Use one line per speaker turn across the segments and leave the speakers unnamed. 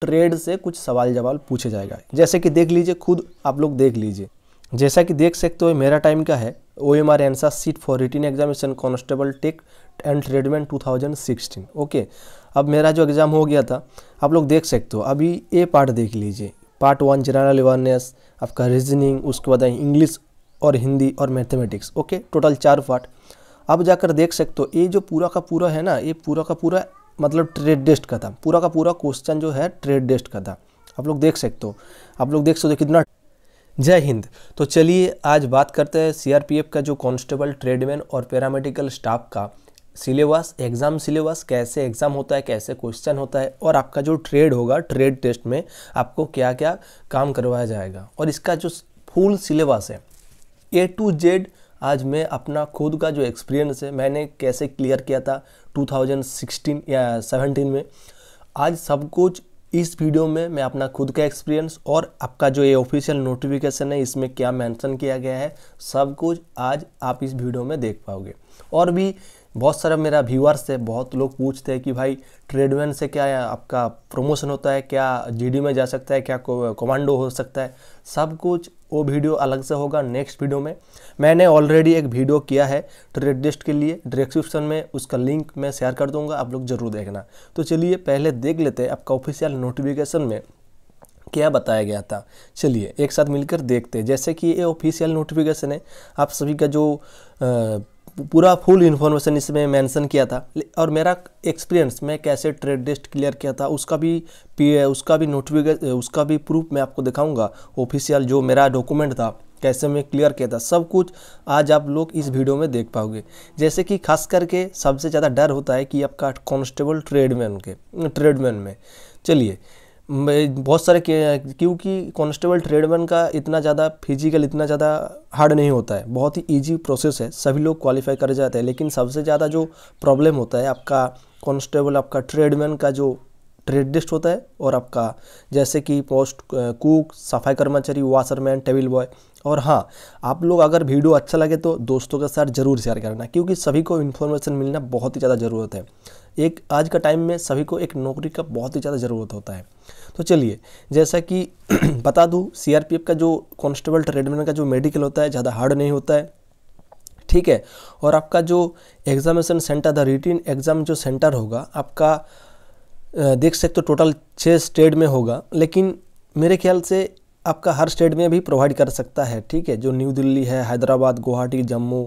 trade से कुछ सवाल जवाब पूछे जाएगा जैसे कि देख लीजिए खुद आप लोग देख लीजिए जैसा कि देख सकते हो मेरा टाइम का है O M R answer sheet for written examination constable tech and thousand 2016 okay अब मेरा जो एग्ज़ाम हो गया था आप लोग देख सकते हो अभी ए पार्ट देख लीजिए पार्ट वन जनरल अवेयरनेस आपका रीजनिंग उसके बाद इंग्लिश और हिंदी और मैथमेटिक्स ओके टोटल चार पार्ट अब जाकर देख सकते हो ये जो पूरा का पूरा है ना ये पूरा का पूरा मतलब ट्रेड डेस्ट का था पूरा का पूरा क्वेश्चन जो है ट्रेड डेस्ट का था आप लोग देख सकते हो आप लोग देख सकते हो कितना जय हिंद तो चलिए आज बात करते हैं सीआरपीएफ का जो कांस्टेबल ट्रेडमैन और पैरामेडिकल स्टाफ का सिलेबस एग्ज़ाम सिलेबस कैसे एग्ज़ाम होता है कैसे क्वेश्चन होता है और आपका जो ट्रेड होगा ट्रेड टेस्ट में आपको क्या क्या काम करवाया जाएगा और इसका जो फुल सिलेबस है ए टू जेड आज मैं अपना खुद का जो एक्सपीरियंस है मैंने कैसे क्लियर किया था 2016 या 17 में आज सब कुछ इस वीडियो में मैं अपना खुद का एक्सपीरियंस और आपका जो ये ऑफिशियल नोटिफिकेशन है इसमें क्या मेंशन किया गया है सब कुछ आज आप इस वीडियो में देख पाओगे और भी बहुत सारे मेरा व्यूअर्स है बहुत लोग पूछते हैं कि भाई ट्रेडमैन से क्या आपका प्रमोशन होता है क्या जीडी में जा सकता है क्या कमांडो हो सकता है सब कुछ वो वीडियो अलग से होगा नेक्स्ट वीडियो में मैंने ऑलरेडी एक वीडियो किया है ट्रेड लिस्ट के लिए डिस्क्रिप्शन में उसका लिंक मैं शेयर कर दूँगा आप लोग ज़रूर देखना तो चलिए पहले देख लेते हैं आपका ऑफिशियल नोटिफिकेशन में क्या बताया गया था चलिए एक साथ मिलकर देखते हैं जैसे कि ये ऑफिशियल नोटिफिकेशन है आप सभी का जो आ, पूरा फुल इन्फॉर्मेशन इसमें मेंशन किया था और मेरा एक्सपीरियंस मैं कैसे ट्रेड डेस्ट क्लियर किया था उसका भी पी उसका भी नोटिफिकेशन उसका भी प्रूफ मैं आपको दिखाऊंगा ऑफिशियल जो मेरा डॉक्यूमेंट था कैसे मैं क्लियर किया था सब कुछ आज आप लोग इस वीडियो में देख पाओगे जैसे कि खास करके सबसे ज़्यादा डर होता है कि आपका कॉन्स्टेबल ट्रेडमैन के ट्रेडमैन में चलिए बहुत सारे क्योंकि कॉन्स्टेबल ट्रेडमैन का इतना ज़्यादा फिजिकल इतना ज़्यादा हार्ड नहीं होता है बहुत ही इजी प्रोसेस है सभी लोग क्वालिफाई कर जाते हैं लेकिन सबसे ज़्यादा जो प्रॉब्लम होता है आपका कॉन्स्टेबल आपका ट्रेडमैन का जो ट्रेडिस्ट होता है और आपका जैसे कि पोस्ट कुक सफाई कर्मचारी वाशरमैन टेबल बॉय और हाँ आप लोग अगर वीडियो अच्छा लगे तो दोस्तों के साथ ज़रूर शेयर करना क्योंकि सभी को इन्फॉर्मेशन मिलना बहुत ही ज़्यादा ज़रूरत है एक आज का टाइम में सभी को एक नौकरी का बहुत ही ज़्यादा ज़रूरत होता है तो चलिए जैसा कि बता दूँ सी का जो कॉन्स्टेबल ट्रेडमैन का जो मेडिकल होता है ज़्यादा हार्ड नहीं होता है ठीक है और आपका जो examination centre the written exam जो सेंटर होगा आपका देख सकते हो तो टोटल छः स्टेट में होगा लेकिन मेरे ख्याल से आपका हर स्टेट में भी प्रोवाइड कर सकता है ठीक है जो न्यू दिल्ली है हैदराबाद गुवाहाटी जम्मू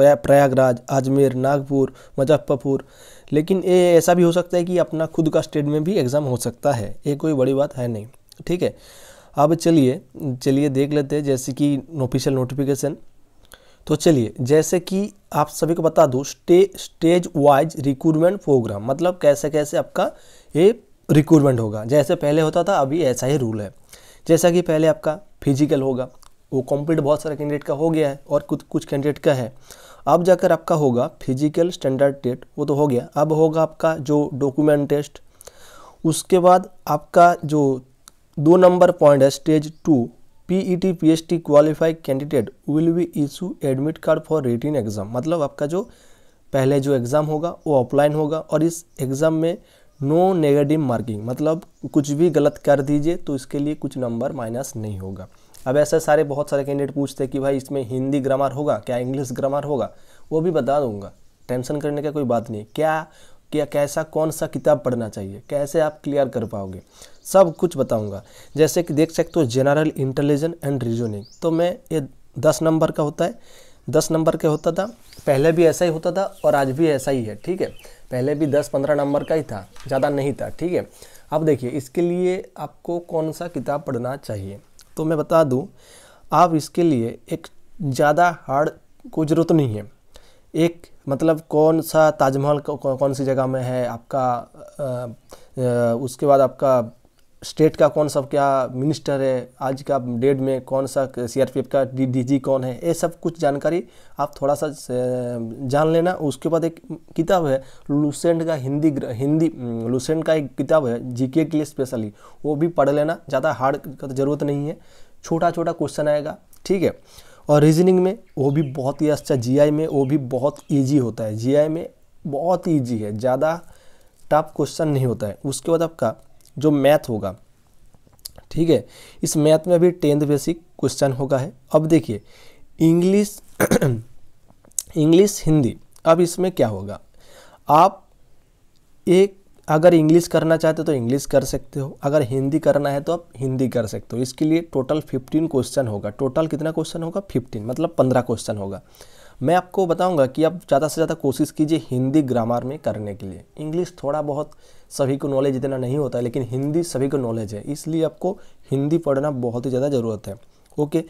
प्रयागराज अजमेर नागपुर मुजफ्फरपुर लेकिन ये ऐसा भी हो सकता है कि अपना खुद का स्टेट में भी एग्ज़ाम हो सकता है ये कोई बड़ी बात है नहीं ठीक है अब चलिए चलिए देख लेते हैं जैसे कि ऑफिशियल नोटिफिकेशन तो चलिए जैसे कि आप सभी को बता दूँ stay stage wise recruitment programme मतलब कैसे कैसे आपका ये रिक्रूटमेंट होगा जैसे पहले होता था अभी ऐसा ही रूल है जैसा कि पहले आपका फिजिकल होगा वो कॉम्पिट बहुत सारे कैंडिडेट का हो गया है और कुछ कुछ कैंडिडेट का है अब जाकर आपका होगा फिजिकल स्टैंडर्ड टेस्ट वो तो हो गया अब होगा आपका जो डॉक्यूमेंट टेस्ट उसके बाद आपका जो दो नंबर पॉइंट है stage two P E T P H T qualified candidate will be issue admit card for written exam मतलब आपका जो पहले जो एग्ज़ाम होगा वो ऑफलाइन होगा और इस एग्ज़ाम में नो नेगेटिव मार्किंग मतलब कुछ भी गलत कर दीजिए तो इसके लिए कुछ नंबर माइनस नहीं होगा अब ऐसे सारे बहुत सारे कैंडिडेट पूछते हैं कि भाई इसमें हिंदी ग्रामर होगा क्या इंग्लिश ग्रामर होगा वो भी बता दूंगा टेंशन करने का कोई बात नहीं क्या क्या कैसा कौन सा किताब पढ़ना चाहिए कैसे आप क्लियर कर पाओगे सब कुछ बताऊंगा जैसे कि देख सकते हो जनरल इंटेलिजेंस एंड रीजनिंग तो मैं ये दस नंबर का होता है दस नंबर के होता था पहले भी ऐसा ही होता था और आज भी ऐसा ही है ठीक है पहले भी दस पंद्रह नंबर का ही था ज़्यादा नहीं था ठीक है अब देखिए इसके लिए आपको कौन सा किताब पढ़ना चाहिए तो मैं बता दूँ आप इसके लिए एक ज़्यादा हार्ड को ज़रूरत नहीं है एक मतलब कौन सा ताजमहल कौन सी जगह में है आपका आ, आ, उसके बाद आपका स्टेट का कौन सा क्या मिनिस्टर है आज का डेट में कौन सा सीआरपीएफ का डीडीजी कौन है ये सब कुछ जानकारी आप थोड़ा सा जान लेना उसके बाद एक किताब है लूसेंट का हिंदी हिंदी लूसेंट का एक किताब है जीके के लिए स्पेशली वो भी पढ़ लेना ज़्यादा हार्ड का तो ज़रूरत नहीं है छोटा छोटा क्वेश्चन आएगा ठीक है और रीजनिंग में वो भी बहुत ही अच्छा जी में वो भी बहुत ईजी होता है जी में बहुत ईजी है ज़्यादा टफ क्वेश्चन नहीं होता है उसके बाद आपका जो मैथ होगा ठीक है इस मैथ में भी टेंथ बेसिक क्वेश्चन होगा है अब देखिए इंग्लिश इंग्लिश हिंदी अब इसमें क्या होगा आप एक अगर इंग्लिश करना चाहते हो तो इंग्लिश कर सकते हो अगर हिंदी करना है तो आप हिंदी कर सकते हो इसके लिए टोटल फिफ्टीन क्वेश्चन होगा टोटल कितना क्वेश्चन होगा फिफ्टीन मतलब पंद्रह क्वेश्चन होगा मैं आपको बताऊंगा कि आप ज़्यादा से ज़्यादा कोशिश कीजिए हिंदी ग्रामर में करने के लिए इंग्लिश थोड़ा बहुत सभी को नॉलेज इतना नहीं होता है लेकिन हिंदी सभी को नॉलेज है इसलिए आपको हिंदी पढ़ना बहुत ही ज़्यादा ज़रूरत है ओके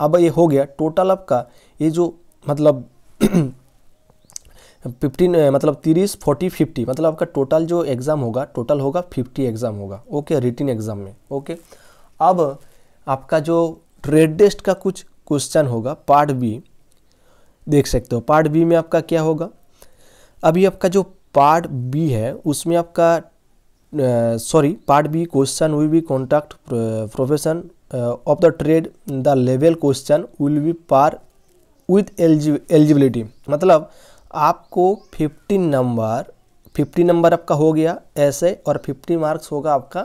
अब ये हो गया टोटल आपका ये जो मतलब फिफ्टीन मतलब तीस फोर्टी फिफ्टी मतलब आपका टोटल जो एग्ज़ाम होगा टोटल होगा फिफ्टी एग्ज़ाम होगा ओके रिटिन एग्ज़ाम में ओके अब आपका जो ट्रेड टेस्ट का कुछ क्वेश्चन होगा पार्ट बी देख सकते हो पार्ट बी में आपका क्या होगा अभी आपका जो पार्ट बी है उसमें आपका sorry part B question will be contact profession of the trade the level question will be par with eligibility मतलब आपको 15 नंबर फिफ्टी नंबर आपका हो गया ऐसे और फिफ्टी मार्क्स होगा आपका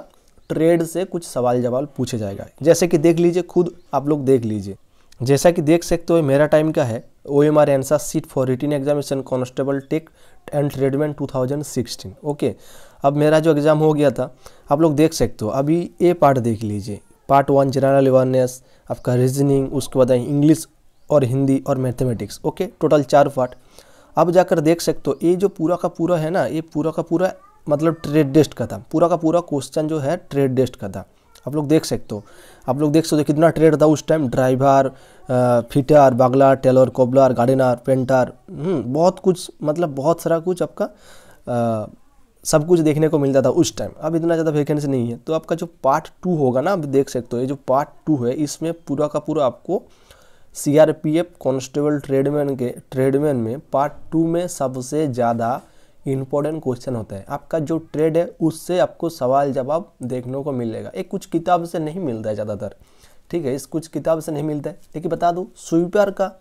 ट्रेड से कुछ सवाल जवाब पूछे जाएगा जैसे कि देख लीजिए खुद आप लोग देख लीजिए जैसा कि देख सकते हो मेरा टाइम का है O M R answer sheet for written examination constable tech and tradesman 2016 okay अब मेरा जो एग्ज़ाम हो गया था आप लोग देख सकते हो अभी ए पार्ट देख लीजिए पार्ट वन जनरल अवेयरनेस आपका रीजनिंग उसके बाद इंग्लिश और हिंदी और मैथमेटिक्स ओके टोटल चार पार्ट अब जाकर देख सकते हो ये जो पूरा का पूरा है ना ये पूरा का पूरा मतलब ट्रेड डेस्ट का था पूरा का पूरा क्वेश्चन जो है ट्रेड डेस्ट का था आप लोग देख सकते हो आप लोग देख सकते हो कितना ट्रेड था उस टाइम ड्राइवर फिटर बागला टेलर कोबलर गार्डनर पेंटर बहुत कुछ मतलब बहुत सारा कुछ आपका आ, सब कुछ देखने को मिलता था उस टाइम अब इतना ज़्यादा वैकेंसी नहीं है तो आपका जो पार्ट टू होगा ना आप देख सकते हो ये जो पार्ट टू है इसमें पूरा का पूरा आपको C R P F constable tradesman के ट्रेडमैन में पार्ट टू में सबसे ज़्यादा इम्पोर्टेंट क्वेश्चन होता है आपका जो ट्रेड है उससे आपको सवाल जवाब देखने को मिलेगा एक कुछ किताब से नहीं मिलता है ज़्यादातर ठीक है इस कुछ किताब से नहीं मिलता है लेकिन बता दूँ स्वीपर का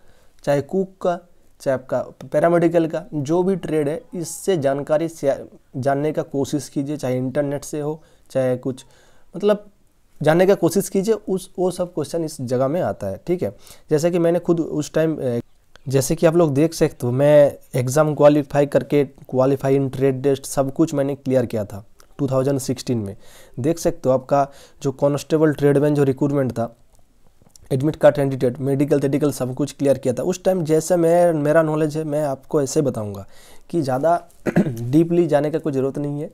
चाहे कुक का चाहे आपका पैरामेडिकल का जो भी ट्रेड है इससे जानकारी जानने का कोशिश कीजिए चाहे इंटरनेट से हो चाहे कुछ मतलब जानने का कोशिश कीजिए उस वो सब क्वेश्चन इस जगह में आता है ठीक है जैसे कि मैंने खुद उस टाइम जैसे कि आप लोग देख सकते हो मैं एग्ज़ाम क्वालिफाई करके क्वालिफाई इन ट्रेड टेस्ट सब कुछ मैंने क्लियर किया था 2016 में देख सकते हो आपका जो कॉन्स्टेबल ट्रेडमैन जो रिक्रूटमेंट था एडमिट कार्ड कैंडिडेट मेडिकल तेडिकल सब कुछ क्लियर किया था उस टाइम जैसे मैं मेरा नॉलेज है मैं आपको ऐसे बताऊंगा कि ज़्यादा डीपली जाने का कोई ज़रूरत नहीं है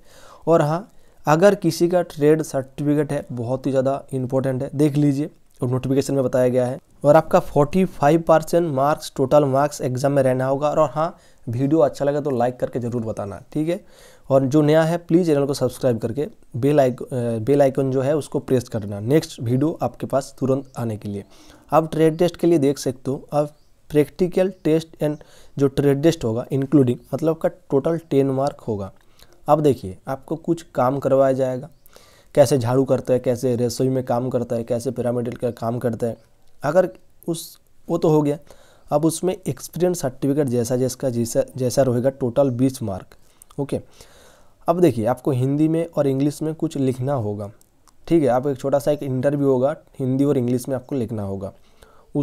और हाँ अगर किसी का ट्रेड सर्टिफिकेट है बहुत ही ज़्यादा इंपॉर्टेंट है देख लीजिए और नोटिफिकेशन में बताया गया है और आपका 45 percent marks total marks exam में रहना होगा और हाँ वीडियो अच्छा लगे तो लाइक करके ज़रूर बताना ठीक है और जो नया है प्लीज़ चैनल को सब्सक्राइब करके बेल आइक बेल आइकन जो है उसको प्रेस करना नेक्स्ट वीडियो आपके पास तुरंत आने के लिए आप ट्रेड टेस्ट के लिए देख सकते हो अब प्रैक्टिकल टेस्ट एंड जो ट्रेड टेस्ट होगा इंक्लूडिंग मतलब का टोटल टेन मार्क होगा अब देखिए आपको कुछ काम करवाया जाएगा कैसे झाड़ू करते हैं कैसे रसोई में काम करता है कैसे पिरामिडल का काम करता है अगर उस वो तो हो गया अब उसमें एक्सपीरियंस सर्टिफिकेट जैसा जैसा जैसा जैसा रहेगा टोटल बीस मार्क ओके अब देखिए आपको हिंदी में और इंग्लिश में कुछ लिखना होगा ठीक है आप एक छोटा सा एक इंटरव्यू होगा हिंदी और इंग्लिश में आपको लिखना होगा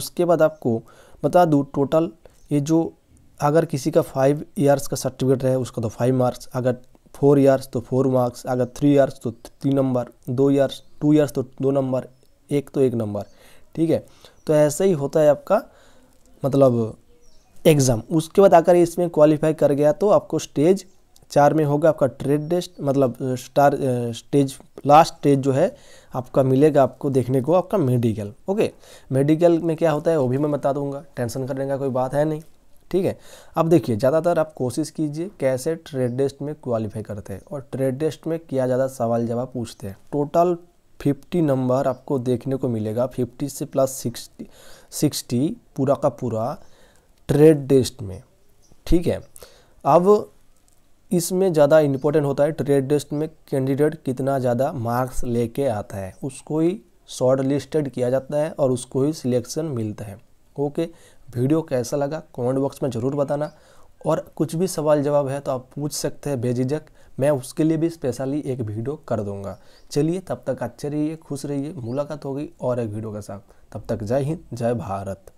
उसके बाद आपको बता दूँ टोटल ये जो अगर किसी का फाइव ईयर्स का सर्टिफिकेट है उसका तो फाइव मार्क्स अगर फोर ईयर्स तो फोर मार्क्स अगर थ्री ईयर्स तो थ्री नंबर दो ईयर्स टू ईयर्स तो दो नंबर एक तो एक नंबर ठीक है तो ऐसे ही होता है आपका मतलब एग्ज़ाम उसके बाद आकर इसमें क्वालिफाई कर गया तो आपको स्टेज चार में होगा आपका ट्रेड टेस्ट मतलब स्टार स्टेज लास्ट स्टेज जो है आपका मिलेगा आपको देखने को आपका मेडिकल ओके मेडिकल में क्या होता है वो भी मैं बता दूंगा टेंशन करने का कोई बात है नहीं ठीक है अब देखिए ज़्यादातर आप कोशिश कीजिए कैसे ट्रेड टेस्ट में क्वालिफाई करते हैं और ट्रेड टेस्ट में क्या ज़्यादा सवाल जवाब पूछते हैं टोटल फिफ्टी नंबर आपको देखने को मिलेगा फिफ्टी से प्लस 60 सिक्सटी पूरा का पूरा ट्रेड टेस्ट में ठीक है अब इसमें ज़्यादा इम्पोर्टेंट होता है ट्रेड टेस्ट में कैंडिडेट कितना ज़्यादा मार्क्स लेके आता है उसको ही शॉर्ट लिस्टेड किया जाता है और उसको ही सिलेक्शन मिलता है ओके वीडियो कैसा लगा कमेंट बॉक्स में ज़रूर बताना और कुछ भी सवाल जवाब है तो आप पूछ सकते हैं बेझिझक मैं उसके लिए भी स्पेशली एक वीडियो कर दूंगा चलिए तब तक अच्छे रहिए खुश रहिए मुलाकात होगी और एक वीडियो के साथ तब तक जय हिंद जय भारत